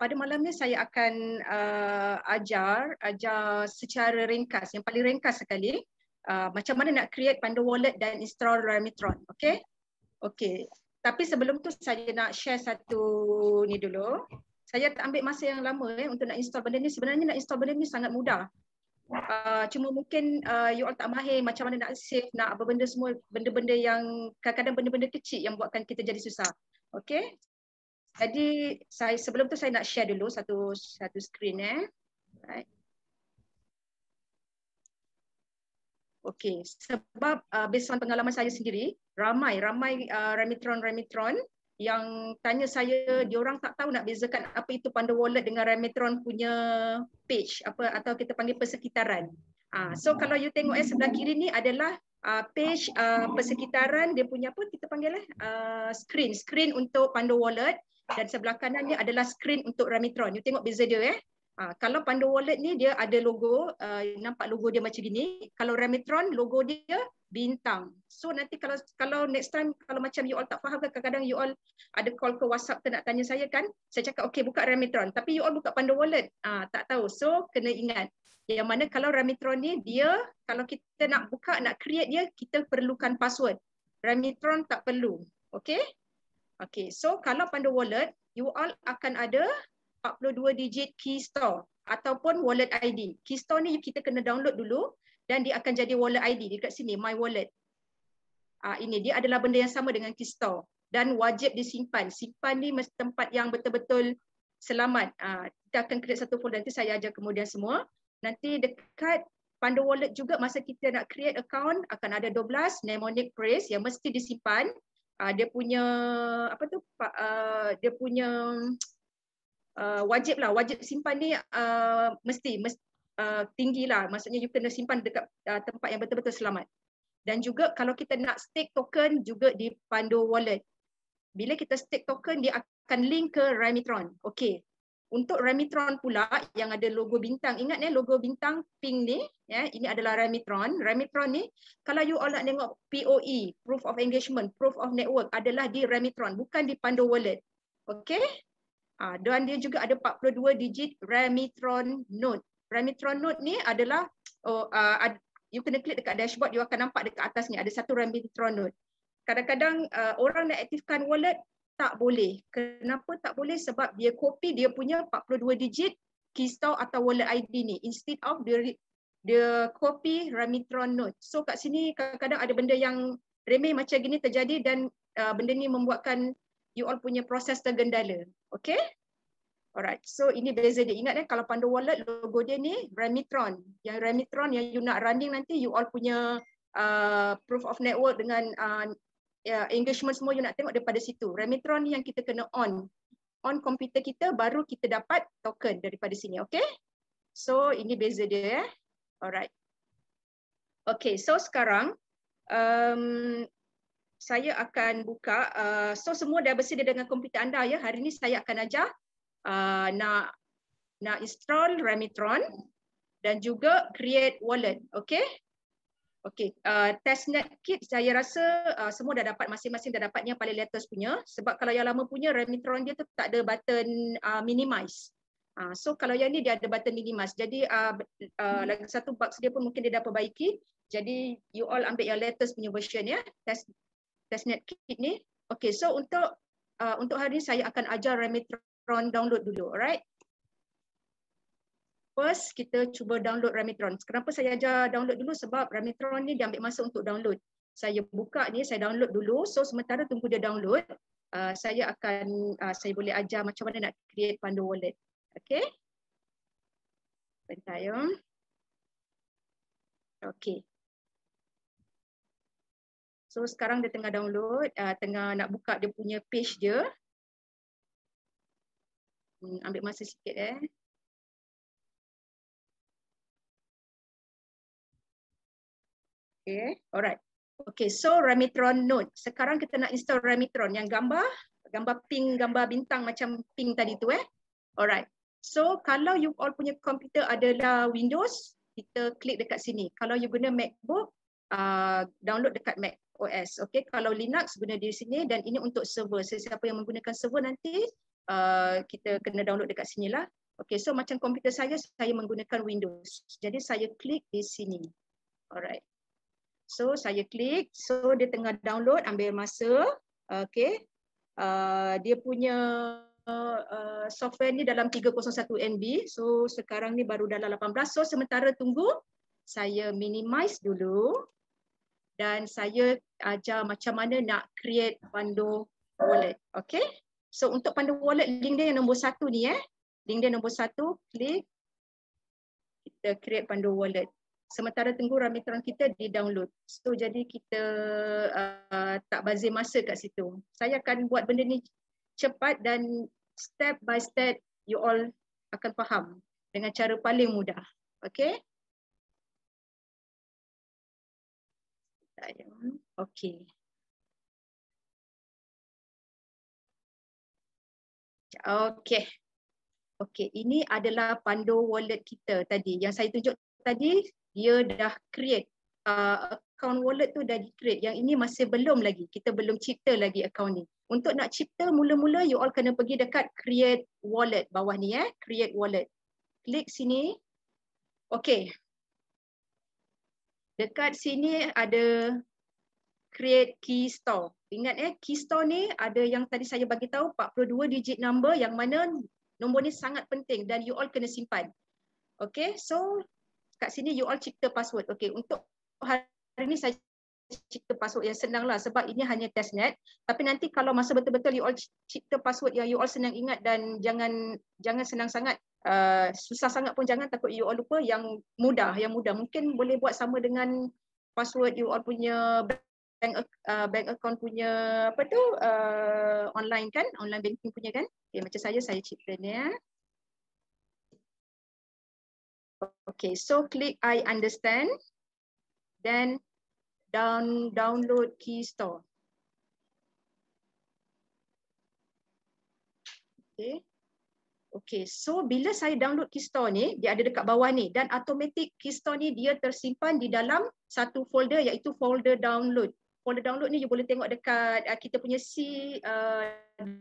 pada malam ni saya akan uh, ajar ajar secara ringkas yang paling ringkas sekali uh, macam mana nak create Panda Wallet dan install Remitron. Okey. Okey. Tapi sebelum tu saya nak share satu ni dulu. Saya tak ambil masa yang lama eh, untuk nak install benda ni. Sebenarnya nak install benda ni sangat mudah. Uh, cuma mungkin uh, you all tak mahir macam mana nak save, nak apa benda semua, benda-benda yang kadang-kadang benda-benda kecil yang buatkan kita jadi susah. Okay, jadi saya sebelum tu saya nak share dulu satu satu screen eh. Right. Okey, sebab uh, based on pengalaman saya sendiri, ramai ramai uh, Remitron Remitron yang tanya saya dia orang tak tahu nak bezakan apa itu Panda Wallet dengan Remitron punya page apa atau kita panggil persekitaran. Ah uh, so kalau you tengok eh sebelah kiri ni adalah uh, page uh, persekitaran dia punya apa kita panggil eh uh, screen screen untuk Panda Wallet dan sebelah kanan ni adalah screen untuk RamiTron. You tengok beza dia eh. Ha, kalau Pandu Wallet ni dia ada logo, uh, nampak logo dia macam gini. Kalau RamiTron logo dia bintang. So nanti kalau kalau next time kalau macam you all tak faham ke kan, kadang-kadang you all ada call ke WhatsApp ke nak tanya saya kan. Saya cakap okey buka RamiTron. tapi you all buka Pandu Wallet. Ha, tak tahu. So kena ingat. Yang mana kalau Remitron ni dia kalau kita nak buka nak create dia kita perlukan password. RamiTron tak perlu. Okey? Okay, so kalau pada wallet, you all akan ada 42 digit key store ataupun wallet ID. Key store ni kita kena download dulu dan dia akan jadi wallet ID dekat sini, my wallet. Ah ini dia adalah benda yang sama dengan key store dan wajib disimpan. Simpan ni mesti tempat yang betul-betul selamat. Ah kita akan create satu folder nanti saya ajar kemudian semua. Nanti dekat Pandu Wallet juga masa kita nak create account akan ada 12 mnemonic phrase yang mesti disimpan uh, dia punya apa tu uh, dia punya uh, wajib lah wajib simpan ni uh, mesti mesti uh, tinggi lah maksudnya you kena simpan dekat uh, tempat yang betul-betul selamat dan juga kalau kita nak stake token juga di Pandu Wallet bila kita stake token dia akan link ke Remitron okey untuk Remitron pula yang ada logo bintang, ingat ya logo bintang pink ni, ya ini adalah Remitron. Remitron ni kalau you all nak tengok POE, proof of engagement, proof of network adalah di Remitron, bukan di Pandu Wallet. Okey? Ah dan dia juga ada 42 digit Remitron note. Remitron note ni adalah oh uh, you kena klik dekat dashboard you akan nampak dekat atas ni ada satu Remitron note. Kadang-kadang uh, orang nak aktifkan wallet tak boleh. Kenapa tak boleh? Sebab dia copy dia punya 42 digit keystore atau wallet ID ni instead of dia dia copy ramitron note. So kat sini kadang-kadang ada benda yang remeh macam gini terjadi dan uh, benda ni membuatkan you all punya proses tergendala. Okay? Alright. So ini beza dia. Ingat eh kalau Pandu Wallet logo dia ni ramitron. Yang ramitron yang you nak running nanti you all punya uh, proof of network dengan uh, uh, ya, engagement semua you nak tengok daripada situ. Remitron ni yang kita kena on. On komputer kita baru kita dapat token daripada sini. Okay. So ini beza dia. Eh? Alright. Okay. So sekarang um, saya akan buka. Uh, so semua dah bersedia dengan komputer anda ya. Hari ini saya akan ajar uh, nak nak install Remitron dan juga create wallet. Okay. Okey, uh, test net kit saya rasa uh, semua dah dapat masing-masing dah dapatnya paling latest punya sebab kalau yang lama punya Remitron dia tu tak ada button uh, minimize. Uh, so kalau yang ni dia ada button minimize. Jadi uh, uh, lagi satu bugs dia pun mungkin dia dah perbaiki. Jadi you all ambil yang latest punya version ya. Test test net kit ni. Okey, so untuk uh, untuk hari ni saya akan ajar Remitron download dulu, alright? first kita cuba download Ramitron. Kenapa saya ajar download dulu? Sebab Ramitron ni dia ambil masa untuk download. Saya buka ni, saya download dulu. So sementara tunggu dia download, uh, saya akan, uh, saya boleh ajar macam mana nak create Pandu Wallet. Okay. Bentar ya. Okay. So sekarang dia tengah download, uh, tengah nak buka dia punya page dia. Hmm, ambil masa sikit eh. Okay, alright. Okay, so Remitron Note. Sekarang kita nak install Remitron yang gambar, gambar pink, gambar bintang macam pink tadi tu eh. Alright. So kalau you all punya komputer adalah Windows, kita klik dekat sini. Kalau you guna MacBook, uh, download dekat Mac OS. Okay, kalau Linux guna di sini dan ini untuk server. Siapa yang menggunakan server nanti, uh, kita kena download dekat sini lah. Okay, so macam komputer saya, saya menggunakan Windows. Jadi saya klik di sini. Alright. So saya klik. So dia tengah download ambil masa. Okay. Uh, dia punya uh, uh, software ni dalam 301 NB, So sekarang ni baru dalam 18. So sementara tunggu. Saya minimize dulu. Dan saya ajar macam mana nak create Pandu Wallet. Okay. So untuk Pandu Wallet link dia yang nombor satu ni eh. Link dia nombor satu. Klik. Kita create Pandu Wallet sementara tunggu ramitran kita di download. So jadi kita uh, tak bazir masa kat situ. Saya akan buat benda ni cepat dan step by step you all akan faham dengan cara paling mudah. Okay? Okay. Okay. Okay, ini adalah pandu wallet kita tadi. Yang saya tunjuk tadi, dia dah create uh, account wallet tu dah di create. Yang ini masih belum lagi. Kita belum cipta lagi account ni. Untuk nak cipta mula-mula you all kena pergi dekat create wallet bawah ni eh. Create wallet. Klik sini. Okay. Dekat sini ada create key store. Ingat eh key store ni ada yang tadi saya bagi tahu 42 digit number yang mana nombor ni sangat penting dan you all kena simpan. Okay so kat sini you all cipta password. Okay, untuk hari ini saya cipta password yang senang lah sebab ini hanya testnet. Tapi nanti kalau masa betul-betul you all cipta password yang you all senang ingat dan jangan jangan senang sangat, uh, susah sangat pun jangan takut you all lupa yang mudah, yang mudah. Mungkin boleh buat sama dengan password you all punya bank uh, bank account punya apa tu uh, online kan online banking punya kan okay, macam saya saya cipta ni ya. Eh. Okay, so click I understand, then down, download key store. Okay. Okay, so bila saya download keystore ni, dia ada dekat bawah ni dan automatic keystore ni dia tersimpan di dalam satu folder iaitu folder download. Folder download ni you boleh tengok dekat uh, kita punya C, uh,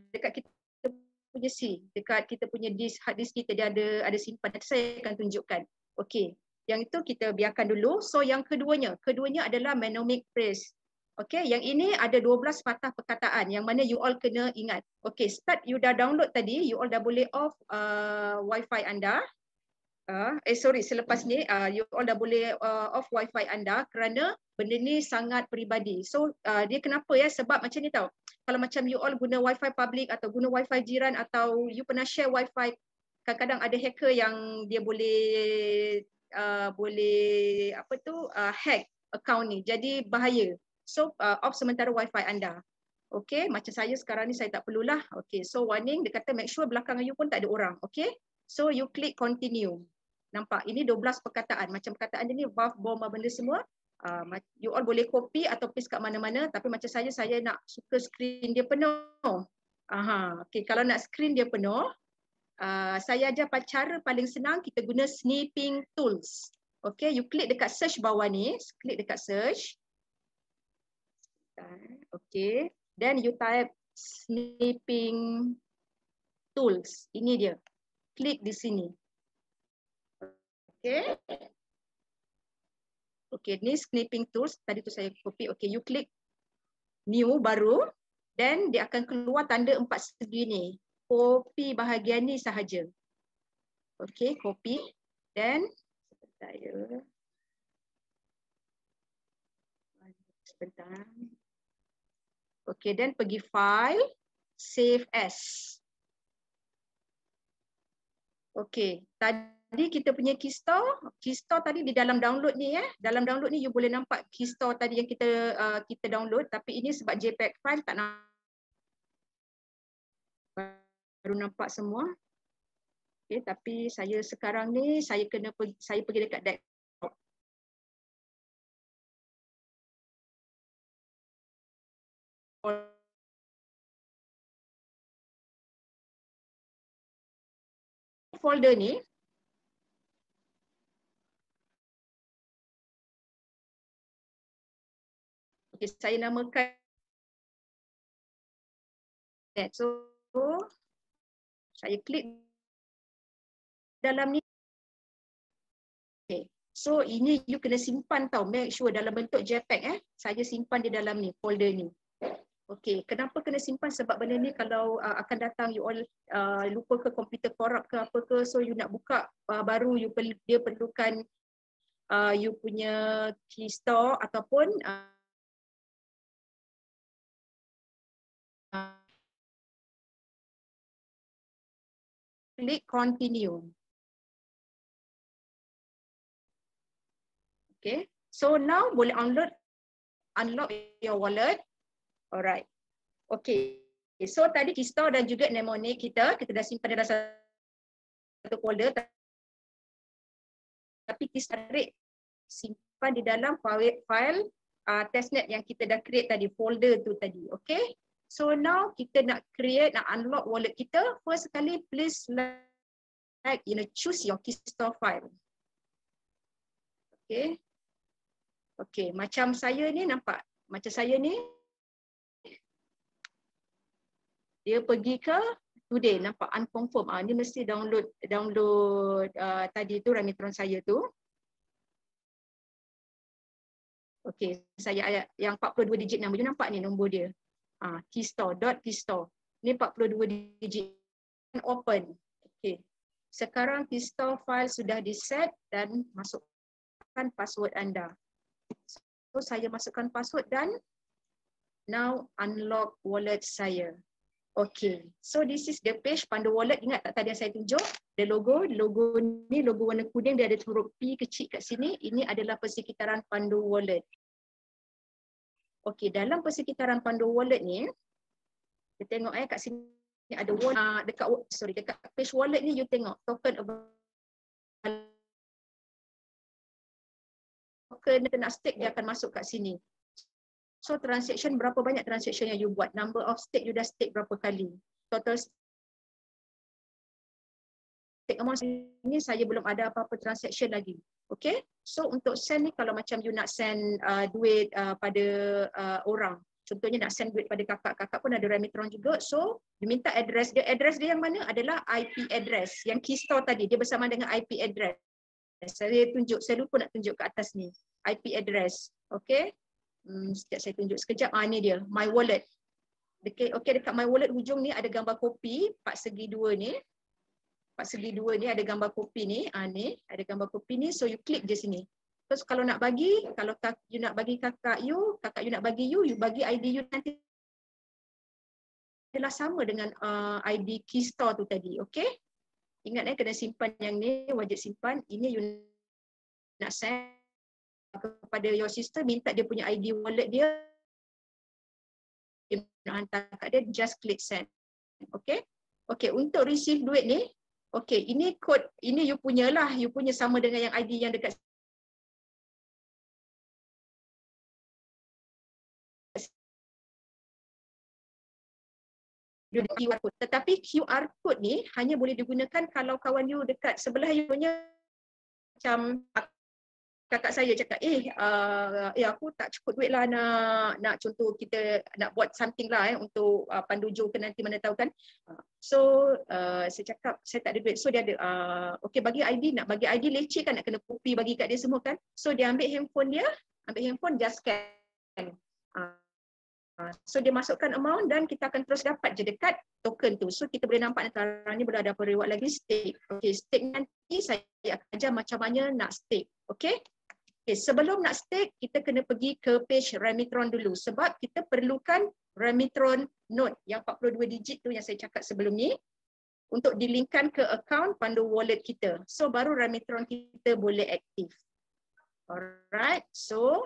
dekat kita punya C, dekat kita punya disk, hard disk kita dia ada ada simpan. Nanti saya akan tunjukkan. Okey, yang itu kita biarkan dulu. So yang keduanya, keduanya adalah monomic phrase. Okey, yang ini ada 12 patah perkataan yang mana you all kena ingat. Okey, start you dah download tadi, you all dah boleh off uh, wifi anda. Uh, eh sorry, selepas ni uh, you all dah boleh uh, off wifi anda kerana benda ni sangat peribadi. So uh, dia kenapa ya? Sebab macam ni tau. Kalau macam you all guna wifi public atau guna wifi jiran atau you pernah share wifi kadang-kadang ada hacker yang dia boleh uh, boleh apa tu uh, hack account ni jadi bahaya so uh, off sementara wifi anda okay? macam saya sekarang ni saya tak perlulah okay? so warning dia kata make sure belakang you pun tak ada orang okay? so you click continue nampak ini 12 perkataan macam perkataan dia ni buff bomba benda semua uh, you all boleh copy atau paste kat mana-mana tapi macam saya saya nak suka screen dia penuh aha okey kalau nak screen dia penuh Ah, saya ada cara paling senang kita guna snipping tools. Okay, you click dekat search bawah ni. Click dekat search. Okay, then you type snipping tools. Ini dia. Klik di sini. Okay. Okay, ni snipping tools. Tadi tu saya copy. Okay, you click new baru. Then dia akan keluar tanda empat segi ni kopi bahagian ni sahaja. okay. kopi then sebentar ya. Sebentar. Okey, dan pergi file save as. Okay, tadi kita punya key store, key store tadi di dalam download ni eh. Dalam download ni you boleh nampak key store tadi yang kita uh, kita download tapi ini sebab JPEG file tak nampak baru nampak semua. Okay, tapi saya sekarang ni saya kena pergi, saya pergi dekat desktop. folder ni okay, saya namakan that so saya klik dalam ni okay. so ini you kena simpan tau make sure dalam bentuk jpeg eh saya simpan di dalam ni folder ni Okay, kenapa kena simpan sebab benda ni kalau uh, akan datang you all uh, lupa ke komputer korup ke apa ke so you nak buka uh, baru you perl dia perlukan uh, you punya key store ataupun uh, Klik continue. Okay. So now boleh unload unlock your wallet. Alright. Okay. So tadi kita dan juga mnemonic kita kita dah simpan dalam satu folder tapi kita tarik simpan di dalam file uh, testnet yang kita dah create tadi folder tu tadi. Okay. So now kita nak create, nak unlock wallet kita. First sekali, please select, you know, choose your Kisto file. Okay. Okay, macam saya ni nampak. Macam saya ni. Dia pergi ke today, nampak unconfirm. Ah, ni mesti download download uh, tadi tu, Ramitron saya tu. Okay, saya ayat yang 42 digit nama. You nampak ni nombor dia uh, ah, keystore, dot keystore. Ini 42 digit. Open. Okay. Sekarang keystore file sudah di-set dan masukkan password anda. So saya masukkan password dan now unlock wallet saya. Okay. So this is the page Pandu Wallet. Ingat tak tadi yang saya tunjuk? The logo. Logo ni logo warna kuning. Dia ada huruf P kecil kat sini. Ini adalah persekitaran Pandu Wallet. Okey, dalam persekitaran Pandu Wallet ni, kita tengok eh kat sini ada wallet, uh, ah, dekat sorry dekat page wallet ni you tengok token token kena stake dia akan masuk kat sini. So transaction berapa banyak transaction yang you buat, number of stake you dah stake berapa kali. Total take amount ini saya belum ada apa-apa transaction lagi. Okay, so untuk send ni kalau macam you nak send uh, duit uh, pada uh, orang, contohnya nak send duit pada kakak, kakak pun ada Remitron juga. So, you minta address dia. Address dia yang mana adalah IP address yang key store tadi. Dia bersama dengan IP address. Saya tunjuk, saya lupa nak tunjuk ke atas ni. IP address. Okay. Hmm, sekejap saya tunjuk sekejap. Ah, ni dia. My wallet. Okay, okay, dekat my wallet hujung ni ada gambar kopi. Part segi dua ni. Pak segi dua ni ada gambar kopi ni, ha, ni ada gambar kopi ni. So you click je sini. Terus kalau nak bagi, kalau kak, you nak bagi kakak you, kakak you nak bagi you, you bagi ID you nanti adalah sama dengan uh, ah, ID key store tu tadi. Okay? Ingat eh, kena simpan yang ni, wajib simpan. Ini you nak send kepada your sister, minta dia punya ID wallet dia. You nak hantar kat dia, just click send. Okay? Okay, untuk receive duit ni, Okay, ini kod, ini you punya lah. You punya sama dengan yang ID yang dekat QR code. Tetapi QR code ni hanya boleh digunakan kalau kawan you dekat sebelah you punya macam kakak saya cakap eh uh, eh aku tak cukup duit lah nak nak contoh kita nak buat something lah eh untuk uh, panduju ke nanti mana tahu kan uh, so uh, saya cakap saya tak ada duit so dia ada uh, okey bagi ID nak bagi ID leceh kan nak kena kopi bagi kat dia semua kan so dia ambil handphone dia ambil handphone dia scan uh, so dia masukkan amount dan kita akan terus dapat je dekat token tu so kita boleh nampak antara ni berada apa reward lagi stake okey stake nanti saya akan ajar macam mana nak stake Okay, Eh, sebelum nak stake kita kena pergi ke page Remitron dulu sebab kita perlukan Remitron note yang 42 digit tu yang saya cakap sebelum ni untuk dilingkan ke account Pandu Wallet kita. So baru Remitron kita boleh aktif. Alright, so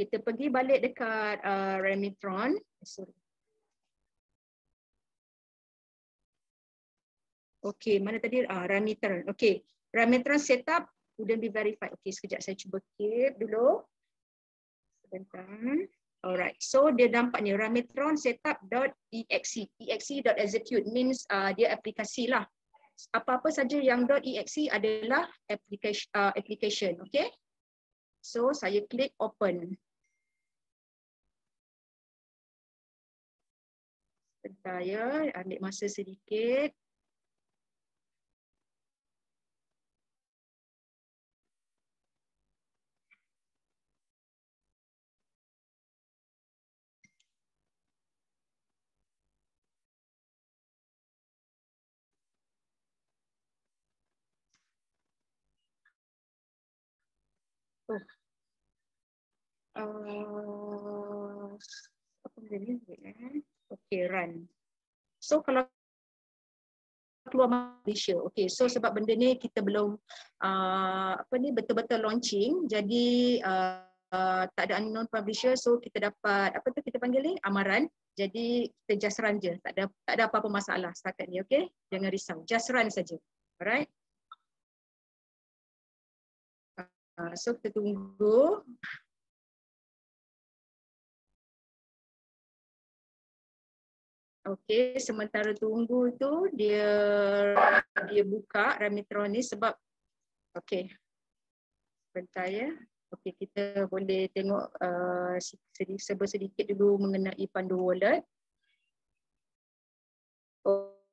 kita pergi balik dekat uh, Remitron. Sorry. Okay, mana tadi? Ah, uh, Remitron. Okay, Remitron setup wouldn't be verified. Okay, sekejap saya cuba keep dulu. Tentang. Alright, so dia Rametron setup dot exe. Exe dot execute means uh, dia aplikasi lah. Apa-apa saja yang dot .exe adalah application, uh, application. Okay, so saya klik open. Sebentar ya, ambil masa sedikit. Uh, apa benda ni? Okay, run. So kalau keluar Malaysia. Okay, so sebab benda ni kita belum uh, apa ni betul-betul launching. Jadi uh, uh, tak ada unknown publisher. So kita dapat apa tu kita panggil ni? Amaran. Jadi kita just run je. Tak ada tak ada apa-apa masalah setakat ni. Okay, jangan risau. Just run saja. Alright. Ah, so kita tunggu. Okay, sementara tunggu tu dia dia buka Ramitron ni sebab Okay, Sebentar ya. Okey, kita boleh tengok uh, sedikit, sedikit dulu mengenai Pandu Wallet.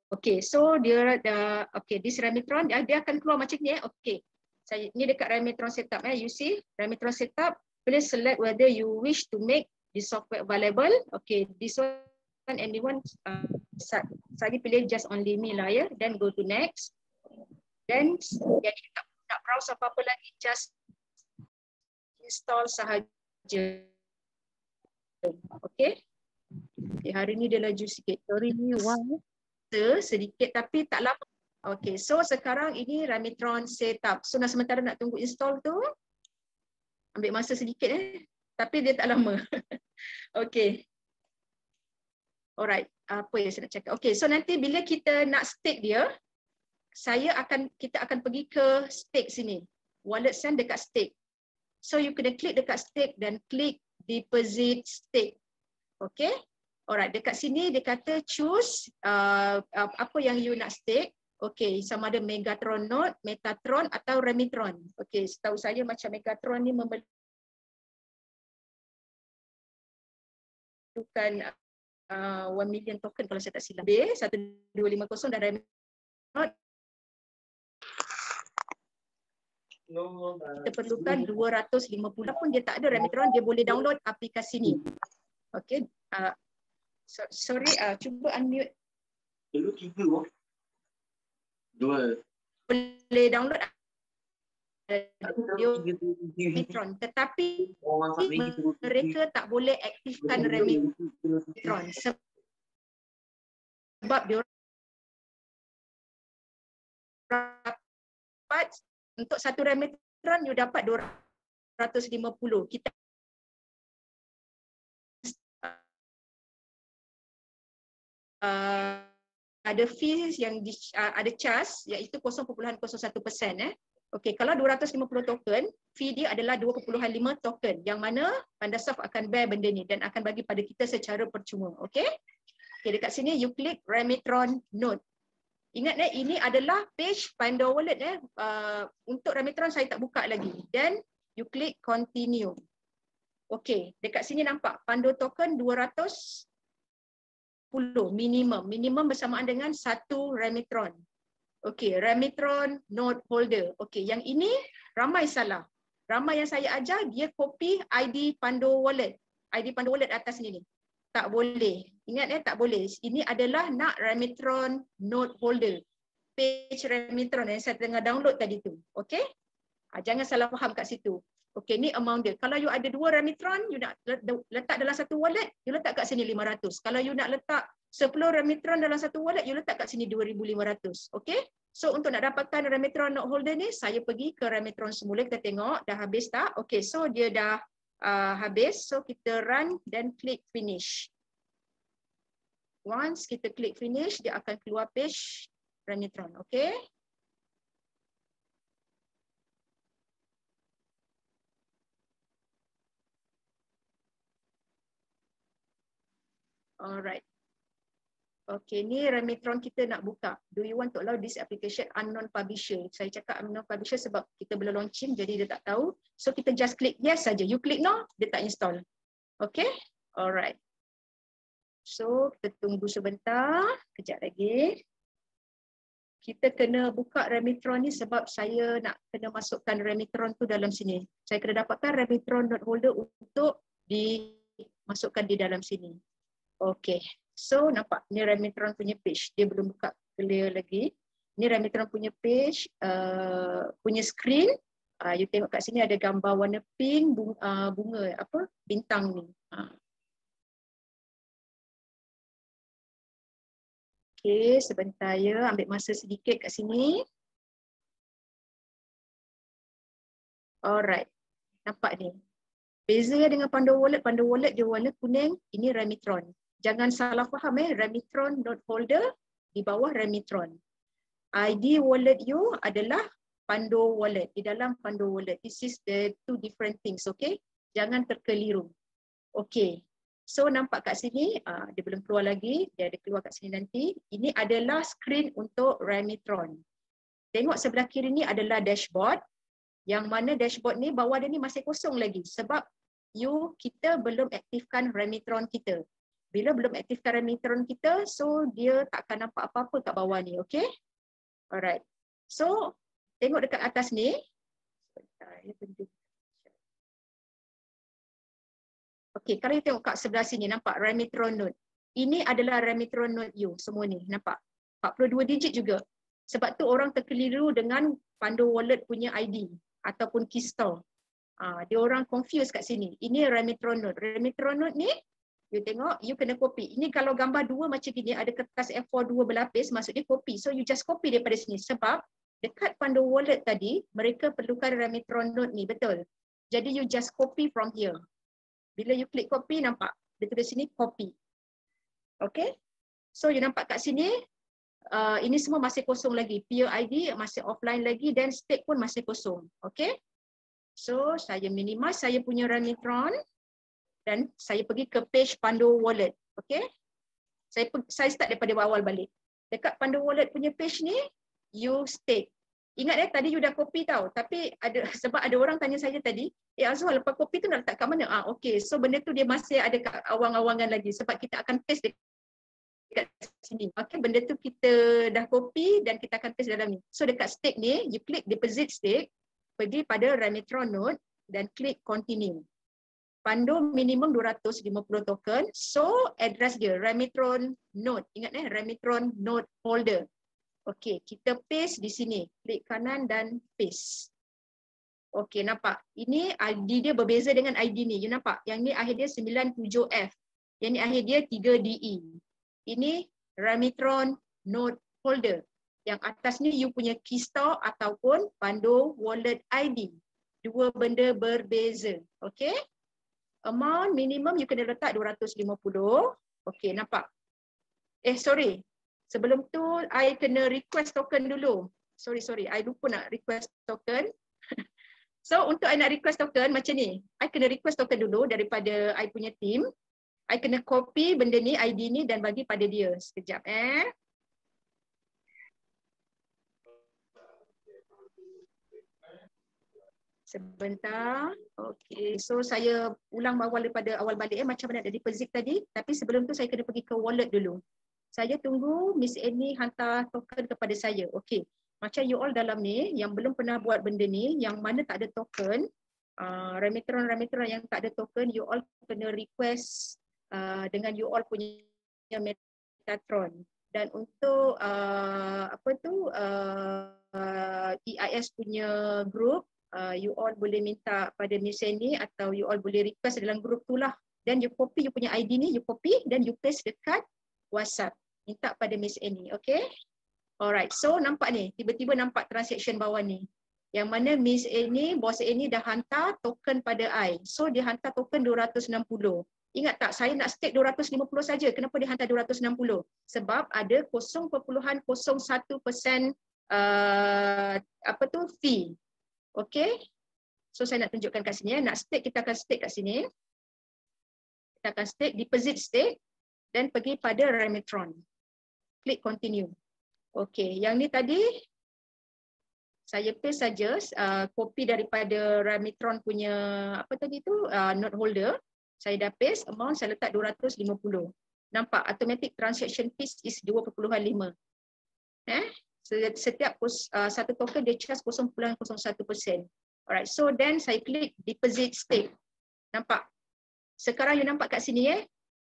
Okay, so dia dah uh, okey, this Ramitron dia, dia akan keluar macam ni eh. Okey saya ni dekat Remitron setup eh you see Remitron setup please select whether you wish to make the software available okay this one and anyone uh, saya pilih just only me lah ya then go to next then jadi tak nak browse apa-apa lagi just install sahaja okay Okay, eh, hari ni dia laju sikit. Sorry ni wang sedikit tapi tak lama Okay, so sekarang ini Ramitron setup. So nak sementara nak tunggu install tu. Ambil masa sedikit eh. Tapi dia tak lama. okay. Alright. Apa yang saya nak cakap? Okay, so nanti bila kita nak stake dia, saya akan kita akan pergi ke stake sini. Wallet send dekat stake. So you kena klik dekat stake dan klik deposit stake. Okay. Alright, dekat sini dia kata choose uh, uh apa yang you nak stake. Okey, sama ada Megatron Note, Metatron atau Remitron. Okey, setahu saya macam Megatron ni memerlukan uh, 1 million token kalau saya tak silap. B, 1250 dan Remitron. Kita perlukan 250 pun dia tak ada Remitron, dia boleh download aplikasi ni. Okey, uh, so, sorry, uh, cuba unmute. Perlu 3 dua boleh download Remitron tetapi mereka tak boleh aktifkan Remitron sebab dia dapat untuk satu Remitron you dapat 250 kita uh, ada fees yang di, uh, ada charge iaitu 0.01% eh. Okey, kalau 250 token, fee dia adalah 2.5 token yang mana Pandasoft akan bear benda ni dan akan bagi pada kita secara percuma. Okey. Okey, dekat sini you click Remitron note. Ingat eh ini adalah page Pando Wallet eh. Uh, untuk Remitron saya tak buka lagi. Then you click continue. Okey, dekat sini nampak Pando token 200 10 minimum. Minimum bersamaan dengan satu remitron. Okey, remitron note holder. Okey, yang ini ramai salah. Ramai yang saya ajar dia copy ID pandu Wallet. ID pandu Wallet atas ni ni. Tak boleh. Ingat eh tak boleh. Ini adalah nak remitron note holder. Page remitron yang saya tengah download tadi tu. Okey? Ha, jangan salah faham kat situ. Okay, ni amount dia. Kalau you ada dua Remitron, you nak letak dalam satu wallet, you letak kat sini 500. Kalau you nak letak 10 Remitron dalam satu wallet, you letak kat sini 2,500. Okay? So, untuk nak dapatkan Remitron note holder ni, saya pergi ke Remitron semula. Kita tengok, dah habis tak? Okay, so dia dah uh, habis. So, kita run dan klik finish. Once kita klik finish, dia akan keluar page Remitron. Okay? Alright. Okay, ni Remitron kita nak buka. Do you want to allow this application unknown publisher? Saya cakap unknown publisher sebab kita belum launching jadi dia tak tahu. So kita just click yes saja. You click no, dia tak install. Okay, alright. So kita tunggu sebentar, kejap lagi. Kita kena buka Remitron ni sebab saya nak kena masukkan Remitron tu dalam sini. Saya kena dapatkan Remitron holder untuk dimasukkan di dalam sini. Okay. So nampak ni Remitron punya page. Dia belum buka clear lagi. Ni Remitron punya page. Uh, punya screen. Uh, you tengok kat sini ada gambar warna pink. Bunga. Uh, bunga apa? Bintang ni. Uh. Okay. Sebentar ya. Ambil masa sedikit kat sini. Alright. Nampak ni. Beza dengan Pandora Wallet. Pandora Wallet dia warna kuning. Ini Remitron jangan salah faham eh Remitron note holder di bawah Remitron. ID wallet you adalah pandu wallet. Di dalam pandu wallet. This is the two different things, okay? Jangan terkeliru. Okay. So nampak kat sini, uh, dia belum keluar lagi. Dia ada keluar kat sini nanti. Ini adalah screen untuk Remitron. Tengok sebelah kiri ni adalah dashboard. Yang mana dashboard ni, bawah dia ni masih kosong lagi. Sebab you kita belum aktifkan Remitron kita bila belum aktifkan neutron kita so dia takkan nampak apa-apa kat bawah ni okay? alright so tengok dekat atas ni okey kalau tengok kat sebelah sini nampak remitron node ini adalah remitron node you semua ni nampak 42 digit juga sebab tu orang terkeliru dengan pandu wallet punya ID ataupun keystone ah uh, dia orang confuse kat sini ini remitron node remitron node ni You tengok, you kena copy. Ini kalau gambar dua macam gini, ada kertas F4 dua berlapis, maksudnya copy. So you just copy daripada sini. Sebab dekat pandu Wallet tadi, mereka perlukan Remitron Note ni, betul. Jadi you just copy from here. Bila you klik copy, nampak? Dia tulis sini, copy. Okay? So you nampak kat sini, uh, ini semua masih kosong lagi. Peer ID masih offline lagi dan stake pun masih kosong. Okay? So saya minimize saya punya Remitron dan saya pergi ke page Pandu Wallet. Okay. Saya saya start daripada awal balik. Dekat Pandu Wallet punya page ni, you stake. Ingat eh, tadi you dah copy tau. Tapi ada sebab ada orang tanya saya tadi, eh Azul, lepas copy tu nak letak kat mana? Ah, okay. So benda tu dia masih ada kat awang-awangan lagi. Sebab kita akan paste dekat sini. Okay, benda tu kita dah copy dan kita akan paste dalam ni. So dekat stake ni, you click deposit stake, pergi pada Remitron Note dan klik continue. Pandu minimum 250 token. So address dia Remitron node. Ingat eh Remitron node folder. Okey, kita paste di sini. Klik kanan dan paste. Okey, nampak? Ini ID dia berbeza dengan ID ni. You nampak? Yang ni akhir dia 97F. Yang ni akhir dia 3DE. Ini Remitron node Folder. Yang atas ni you punya key store ataupun Pando wallet ID. Dua benda berbeza. Okey? amount minimum you kena letak 250. Okey, nampak? Eh, sorry. Sebelum tu, I kena request token dulu. Sorry, sorry. I lupa nak request token. so, untuk I nak request token macam ni. I kena request token dulu daripada I punya team. I kena copy benda ni, ID ni dan bagi pada dia. Sekejap eh. Sebentar. Okey. So saya ulang awal daripada awal balik eh macam mana ada deposit tadi. Tapi sebelum tu saya kena pergi ke wallet dulu. Saya tunggu Miss Annie hantar token kepada saya. Okey. Macam you all dalam ni yang belum pernah buat benda ni yang mana tak ada token. Uh, ah, Remitron-remitron yang tak ada token you all kena request uh, dengan you all punya Metatron. Dan untuk uh, apa tu uh, uh, EIS punya group uh, you all boleh minta pada Miss Sandy atau you all boleh request dalam grup tu lah. Then you copy you punya ID ni, you copy dan you paste dekat WhatsApp. Minta pada Miss Sandy, okay? Alright, so nampak ni, tiba-tiba nampak transaction bawah ni. Yang mana Miss Amy, bos Amy dah hantar token pada I. So dia hantar token 260. Ingat tak, saya nak stake 250 saja. Kenapa dia hantar 260? Sebab ada 0.01% uh, apa tu fee. Okey. So saya nak tunjukkan kat sini. Eh. Nak stick kita akan stick kat sini. Kita akan stick deposit stick Dan pergi pada Remitron. Klik continue. Okey. Yang ni tadi, saya paste saja uh, copy daripada Remitron punya, apa tadi tu, uh, note holder. Saya dah paste, amount saya letak 250. Nampak? Automatic transaction fees is 2.5. Eh? setiap uh, satu token dia charge 0.01%. Alright, so then saya klik deposit stake. Nampak? Sekarang you nampak kat sini eh?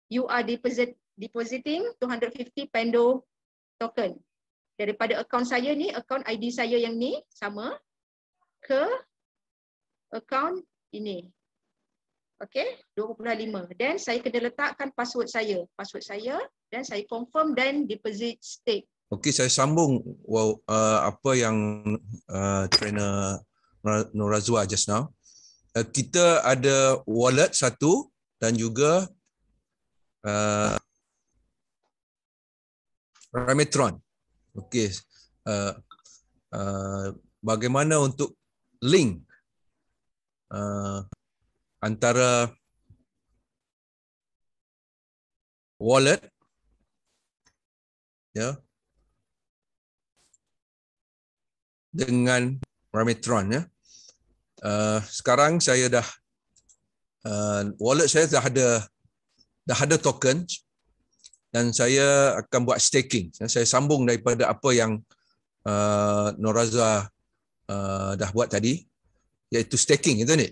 You are deposit depositing 250 Pando token. Daripada account saya ni, account ID saya yang ni sama ke account ini. Okay, 2.5. Then saya kena letakkan password saya. Password saya dan saya confirm dan deposit stake. Okey, saya sambung well, uh, apa yang uh, trainer Norazua just now. Uh, kita ada wallet satu dan juga uh, Rametron. Okey, uh, uh, bagaimana untuk link uh, antara wallet, ya? Yeah. dengan Rametron ya. Uh, sekarang saya dah uh, wallet saya dah ada dah ada token dan saya akan buat staking. Ya, saya sambung daripada apa yang uh, Noraza uh, dah buat tadi iaitu staking itu ni.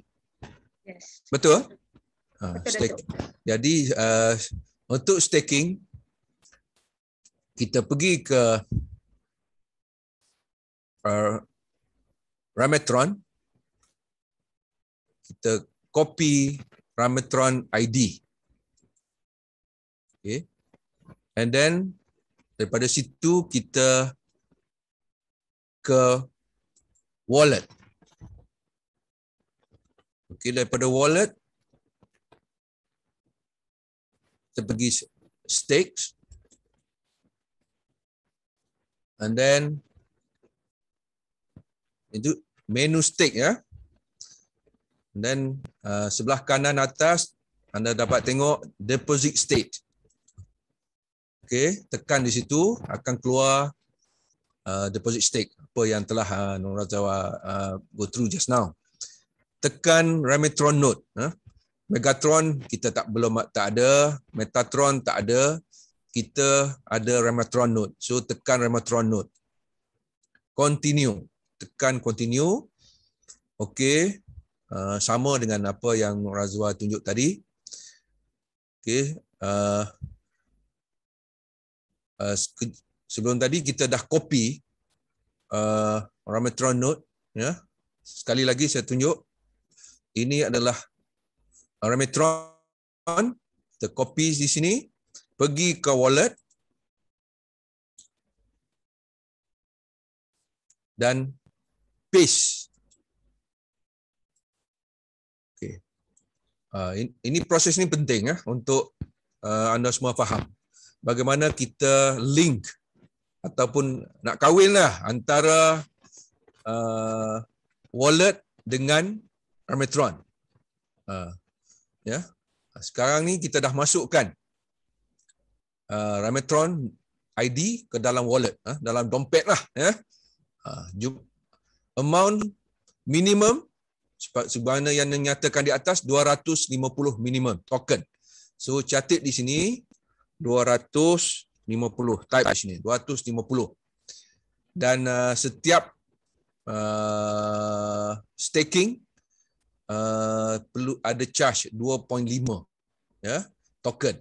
Yes. Betul? Ah, betul, ha, betul. Jadi uh, untuk staking kita pergi ke uh, Rametron kita copy Rametron ID okay and then daripada situ kita ke wallet okay daripada wallet kita pergi stakes and then itu menu steak ya. Dan uh, sebelah kanan atas anda dapat tengok deposit state. Okey, tekan di situ akan keluar uh, deposit state apa yang telah uh, Nora Jawa uh, go through just now. Tekan Remetron node. Huh? Ya. Megatron kita tak belum tak ada, Metatron tak ada. Kita ada Remetron node. So tekan Remetron node. Continue tekan continue. Okey. Uh, sama dengan apa yang Razwa tunjuk tadi. Okey. Uh, uh, sebelum tadi kita dah copy uh, Ramatron Note. Yeah. Sekali lagi saya tunjuk. Ini adalah Ramatron. Kita copy di sini. Pergi ke wallet. Dan peace. Okay. Uh, ah, ini, ini proses ini penting ya untuk uh, anda semua faham bagaimana kita link ataupun nak kawin lah antara uh, wallet dengan Armitron. Uh, ya. Yeah. Sekarang ni kita dah masukkan uh, Rametron ID ke dalam wallet, uh, dalam dompet lah. Ya. Yeah. Uh, amount minimum sebenarnya yang dinyatakan di atas 250 minimum token. So catat di sini 250 type di sini 250. Dan uh, setiap uh, staking uh, perlu ada charge 2.5 ya token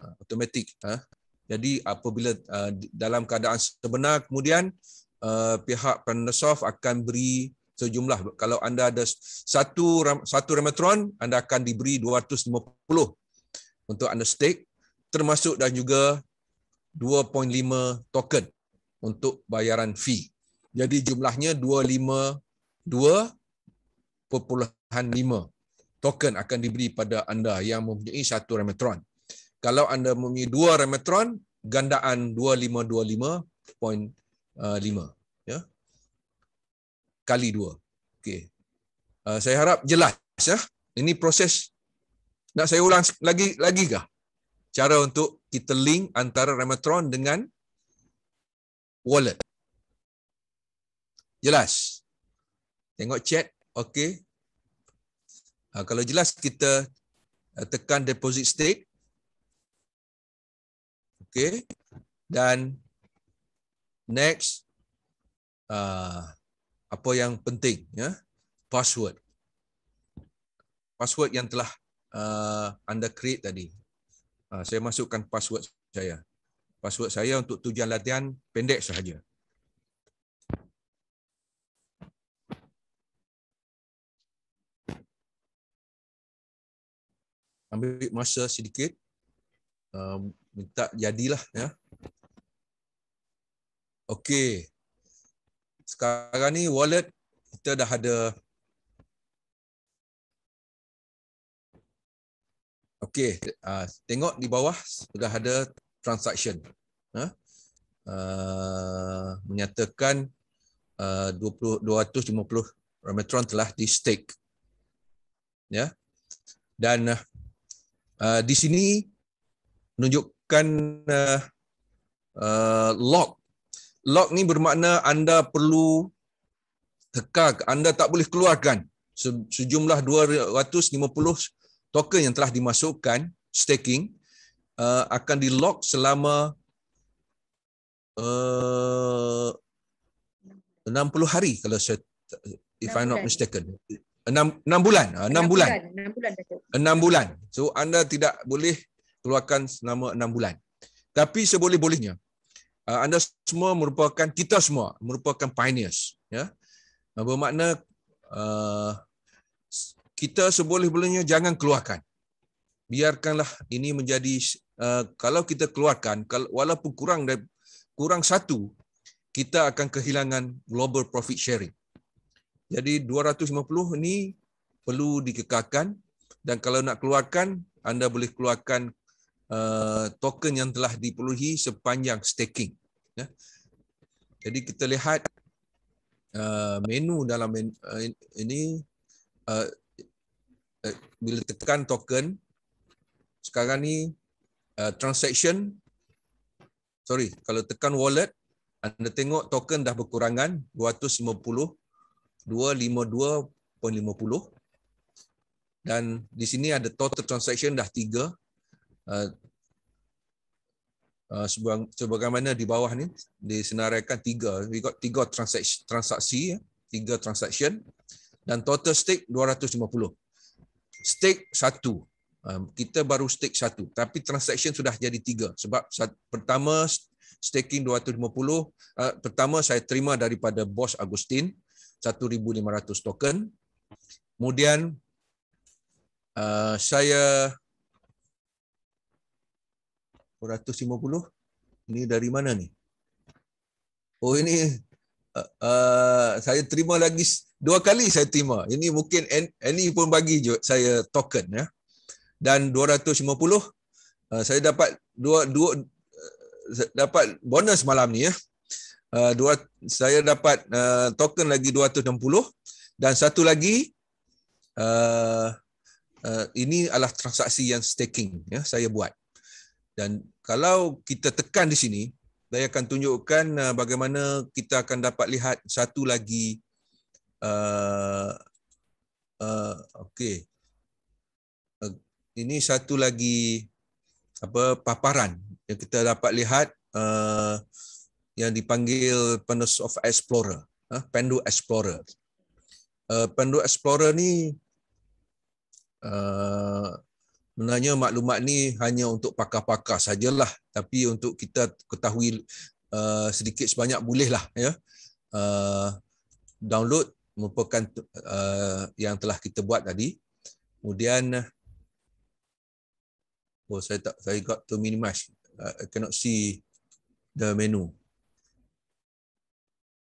uh, automatic ha. Jadi apabila uh, dalam keadaan sebenar kemudian Eh, pihak Panasoft akan beri sejumlah kalau anda ada satu satu Remetron anda akan diberi 250 untuk anda stake termasuk dan juga 2.5 token untuk bayaran fee. Jadi jumlahnya 252.5 token akan diberi pada anda yang mempunyai satu Remetron. Kalau anda mempunyai dua Remetron, gandaan 2525 Uh, lima. Ya? Kali dua. Okay. Uh, saya harap jelas. Ya? Ini proses. Nak saya ulang lagi lagi kah? Cara untuk kita link antara Remetron dengan wallet. Jelas. Tengok chat. Okey. Uh, kalau jelas, kita uh, tekan deposit state. Okey. Dan next uh, apa yang penting ya password password yang telah uh, anda create tadi uh, saya masukkan password saya password saya untuk tujuan latihan pendek sahaja ambil masa sedikit uh, minta jadilah ya Okey. Sekarang ni wallet kita dah ada. Okey, uh, tengok di bawah sudah ada transaction. Ha? Uh, menyatakan uh, 250 Rometron telah di stake. Ya. Yeah? Dan uh, di sini menunjukkan uh, uh, log lock ni bermakna anda perlu kekal, anda tak boleh keluarkan sejumlah 250 token yang telah dimasukkan staking uh, akan di lock selama 60 uh, hari kalau saya if I'm not mistaken. 6, 6 bulan 6, ah, 6 bulan. bulan 6 bulan Datuk. 6 bulan so anda tidak boleh keluarkan selama 6 bulan tapi seboleh-bolehnya Uh, anda semua merupakan kita semua merupakan pioneers ya bermakna uh, kita seboleh-bolehnya jangan keluarkan biarkanlah ini menjadi uh, kalau kita keluarkan walaupun kurang dari kurang satu kita akan kehilangan global profit sharing jadi 250 ini perlu dikekalkan dan kalau nak keluarkan anda boleh keluarkan Uh, token yang telah dipenuhi sepanjang staking. Ya. Jadi kita lihat uh, menu dalam menu, uh, ini uh, uh, bila tekan token sekarang ni uh, transaction sorry kalau tekan wallet anda tengok token dah berkurangan 250 252.50 dan di sini ada total transaction dah Uh, uh, sebuah sebagaimana di bawah ni disenaraikan tiga we got tiga transaksi transaksi ya tiga transaksi dan total stake 250 stake satu um, kita baru stake satu tapi transaksi sudah jadi tiga sebab pertama staking 250 uh, pertama saya terima daripada bos Agustin 1500 token kemudian saya 150 Ini dari mana ni oh ini uh, uh saya terima lagi dua kali saya terima ini mungkin any e pun bagi je saya token ya dan 250 uh, saya dapat dua dua uh, dapat bonus malam ni ya. Uh, dua, saya dapat uh, token lagi 260 dan satu lagi uh, uh, ini adalah transaksi yang staking ya saya buat. Dan kalau kita tekan di sini, saya akan tunjukkan uh, bagaimana kita akan dapat lihat satu lagi. Uh, uh, okay. uh, ini satu lagi apa paparan yang kita dapat lihat uh, yang dipanggil Pandus of Explorer. Uh, Pandu Explorer. Uh, Pandu Explorer ni uh, sebenarnya maklumat ni hanya untuk pakar-pakar sajalah tapi untuk kita ketahui uh, sedikit sebanyak bolehlah ya uh, download merupakan uh, yang telah kita buat tadi kemudian oh saya tak saya got to minimize uh, I cannot see the menu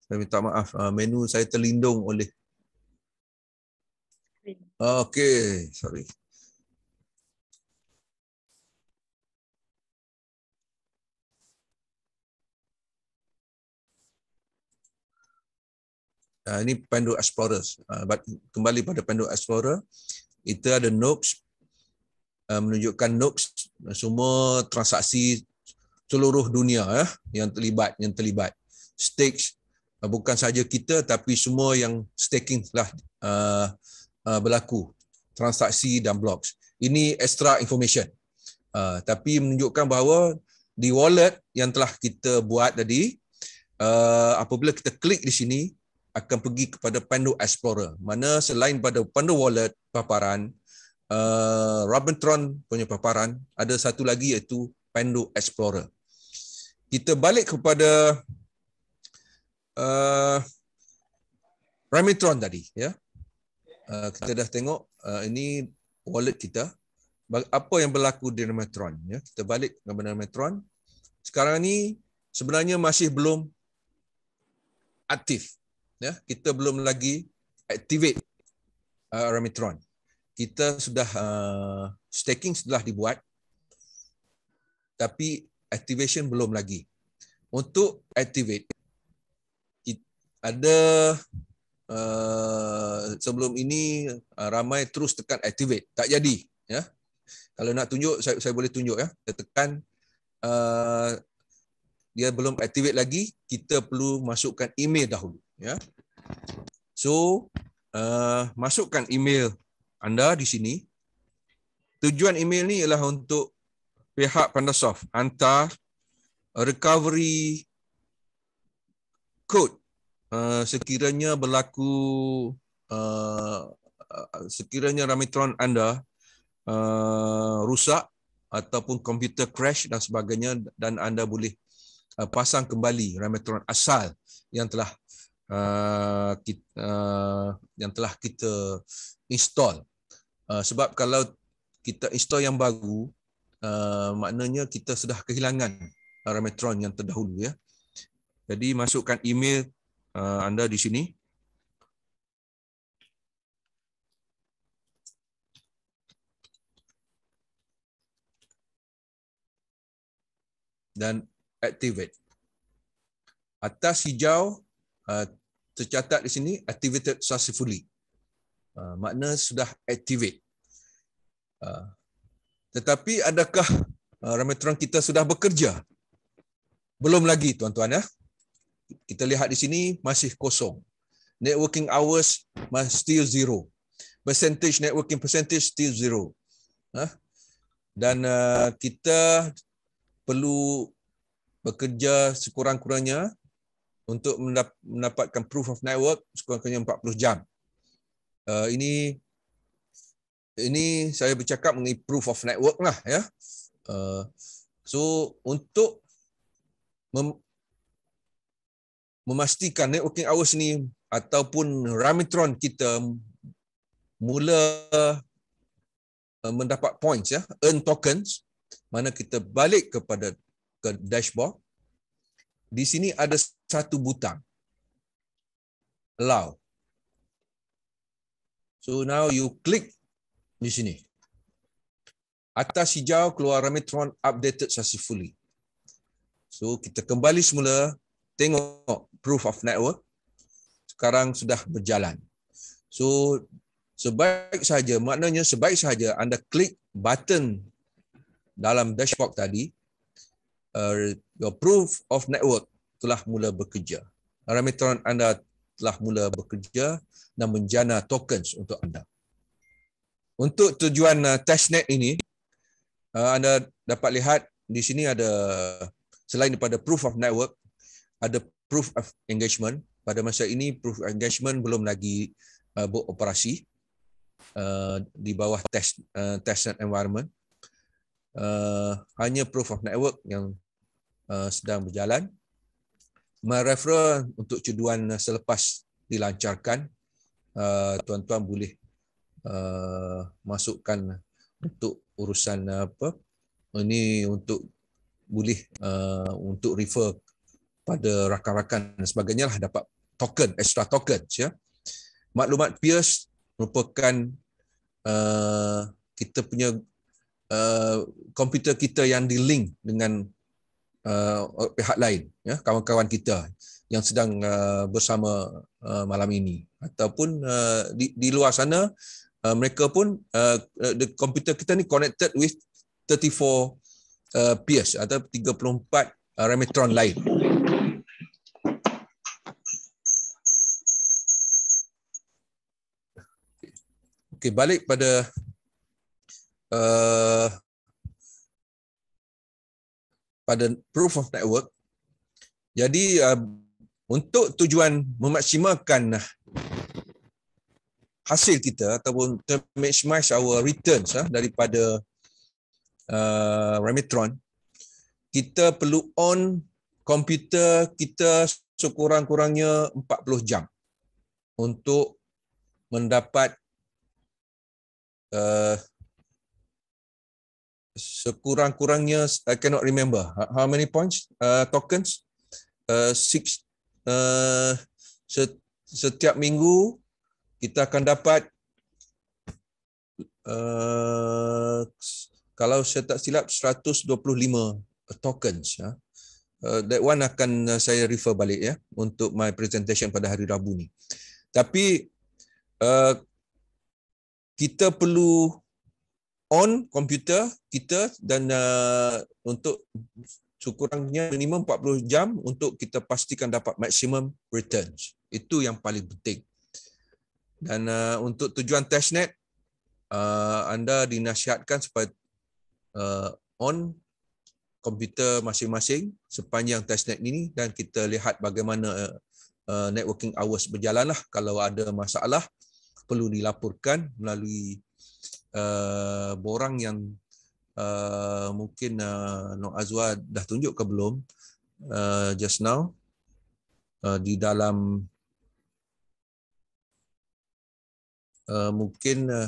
saya minta maaf uh, menu saya terlindung oleh ah, Okay, sorry. uh, ini Pandu explorer Uh, ah, kembali pada Pandu Explorer, kita ada notes uh, menunjukkan notes semua transaksi seluruh dunia ya eh, yang terlibat yang terlibat stakes uh, bukan saja kita tapi semua yang staking lah uh, uh, berlaku transaksi dan blocks. Ini extra information. Uh, tapi menunjukkan bahawa di wallet yang telah kita buat tadi uh, apabila kita klik di sini akan pergi kepada Pandu Explorer. Mana selain pada Pandu Wallet paparan, uh, Robintron punya paparan, ada satu lagi iaitu Pandu Explorer. Kita balik kepada uh, Remitron tadi. ya. Uh, kita dah tengok uh, ini wallet kita. Apa yang berlaku di Remitron? Ya. Kita balik kepada Remitron. Sekarang ni sebenarnya masih belum aktif ya kita belum lagi activate uh, Ramitron. Kita sudah uh, staking sudah dibuat tapi activation belum lagi. Untuk activate ada uh, sebelum ini uh, ramai terus tekan activate tak jadi ya. Kalau nak tunjuk saya, saya boleh tunjuk ya. Kita tekan uh, dia belum activate lagi, kita perlu masukkan email dahulu ya. So uh, masukkan email anda di sini. Tujuan email ni ialah untuk pihak Pandasoft hantar recovery code uh, sekiranya berlaku uh, uh sekiranya Ramitron anda uh, rusak ataupun komputer crash dan sebagainya dan anda boleh uh, pasang kembali Ramitron asal yang telah uh, kita, uh, yang telah kita install. Uh, sebab kalau kita install yang baru, uh, maknanya kita sudah kehilangan parametron yang terdahulu. ya. Jadi masukkan email uh, anda di sini. Dan activate. Atas hijau, Uh, tercatat di sini activated successfully. Uh, makna sudah activate. Uh, tetapi adakah ramai orang kita sudah bekerja? Belum lagi tuan-tuan ya. Kita lihat di sini masih kosong. Networking hours masih still zero. Percentage networking percentage still zero. Ha? Dan kita perlu bekerja sekurang-kurangnya untuk mendapatkan proof of network sekurang-kurangnya 40 jam. Uh, ini ini saya bercakap mengenai proof of network lah ya. Uh, so untuk mem- memastikan networking hours ni ataupun ramitron kita mula eh, mendapat points ya earn tokens mana kita balik kepada ke dashboard di sini ada satu butang. Allow. So now you click di sini. Atas hijau keluar Remitron updated successfully. So kita kembali semula tengok proof of network. Sekarang sudah berjalan. So sebaik saja maknanya sebaik saja anda klik button dalam dashboard tadi uh, your proof of network telah mula bekerja. Parameteran anda telah mula bekerja dan menjana tokens untuk anda. Untuk tujuan uh, testnet ini, uh, anda dapat lihat di sini ada selain daripada proof of network, ada proof of engagement. Pada masa ini, proof of engagement belum lagi uh, beroperasi di bawah test testnet environment. hanya proof of network yang Uh, sedang berjalan. Mereferal untuk cuduan selepas dilancarkan, uh, tuan-tuan boleh uh, masukkan untuk urusan apa ini untuk boleh untuk refer pada rakan-rakan dan sebagainya lah dapat token extra token ya maklumat peers merupakan kita punya komputer kita yang di link dengan Uh, uh, pihak lain ya kawan-kawan kita yang sedang uh, bersama uh, malam ini ataupun uh, di di luar sana uh, mereka pun uh, uh the computer kita ni connected with 34 uh, peers atau 34 uh, remitron lain Okay, balik pada uh, pada proof of network. Jadi uh, untuk tujuan memaksimalkan uh, hasil kita ataupun to maximize our returns uh, daripada uh, Remitron, kita perlu on komputer kita sekurang-kurangnya 40 jam untuk mendapat uh, sekurang-kurangnya I cannot remember how many points uh, tokens uh, six uh, setiap minggu kita akan dapat uh, kalau saya tak silap 125 tokens ya. Uh, that one akan uh, saya refer balik ya untuk my presentation pada hari Rabu ni. Tapi uh, kita perlu on komputer kita dan uh, untuk sekurangnya minimum 40 jam untuk kita pastikan dapat maksimum returns. Itu yang paling penting. Dan uh, untuk tujuan testnet, uh, anda dinasihatkan supaya uh, on komputer masing-masing sepanjang testnet ini dan kita lihat bagaimana uh, uh networking hours berjalan. Lah. Kalau ada masalah, perlu dilaporkan melalui Eh, borang yang uh, mungkin uh, eh, Nur Azwar dah tunjuk ke belum uh, just now uh, di dalam uh, mungkin uh,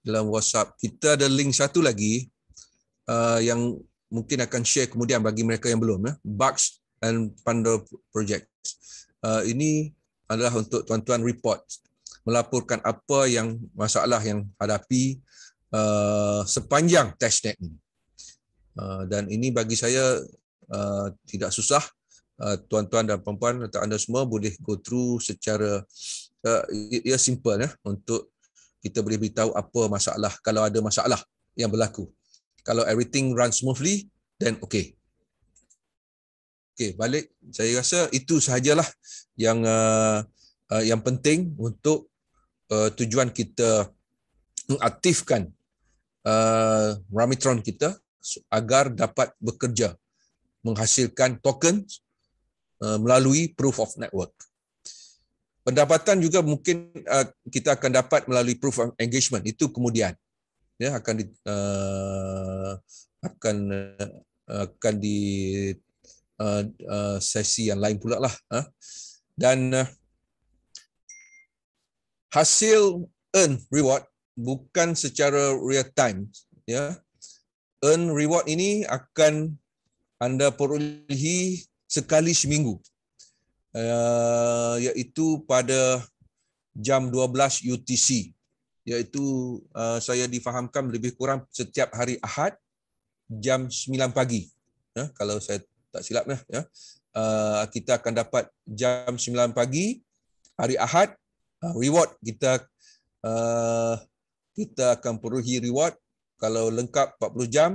dalam WhatsApp kita ada link satu lagi uh, yang mungkin akan share kemudian bagi mereka yang belum ya Bugs and Panda Project. Uh, ini adalah untuk tuan-tuan report melaporkan apa yang masalah yang hadapi uh, sepanjang testnet ini. Uh, dan ini bagi saya uh, tidak susah uh, tuan-tuan dan puan-puan atau anda semua boleh go through secara uh, ia ya, ya, simple ya untuk kita boleh beritahu apa masalah kalau ada masalah yang berlaku. Kalau everything run smoothly then okay. Okay, balik saya rasa itu sahajalah yang uh, uh, yang penting untuk uh, tujuan kita mengaktifkan uh, Ramitron kita agar dapat bekerja menghasilkan token uh, melalui proof of network. Pendapatan juga mungkin uh, kita akan dapat melalui proof of engagement itu kemudian ya akan di, uh, akan uh, akan di uh, uh, sesi yang lain pula lah. Uh. Dan uh, hasil earn reward bukan secara real time ya earn reward ini akan anda perolehi sekali seminggu uh, iaitu pada jam 12 UTC iaitu uh, saya difahamkan lebih kurang setiap hari Ahad jam 9 pagi ya kalau saya tak silap ya uh, kita akan dapat jam 9 pagi hari Ahad Uh, reward kita uh, kita akan peruhi reward kalau lengkap 40 jam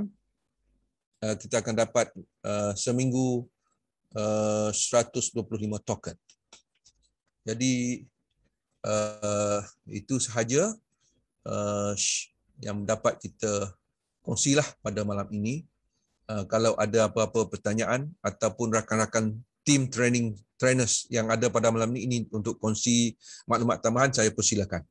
uh, kita akan dapat uh, seminggu uh, 125 token jadi uh, itu sahaja uh, yang dapat kita kongsilah pada malam ini uh, kalau ada apa-apa pertanyaan ataupun rakan-rakan team training trainers yang ada pada malam ini ini untuk kongsi maklumat tambahan saya persilakan.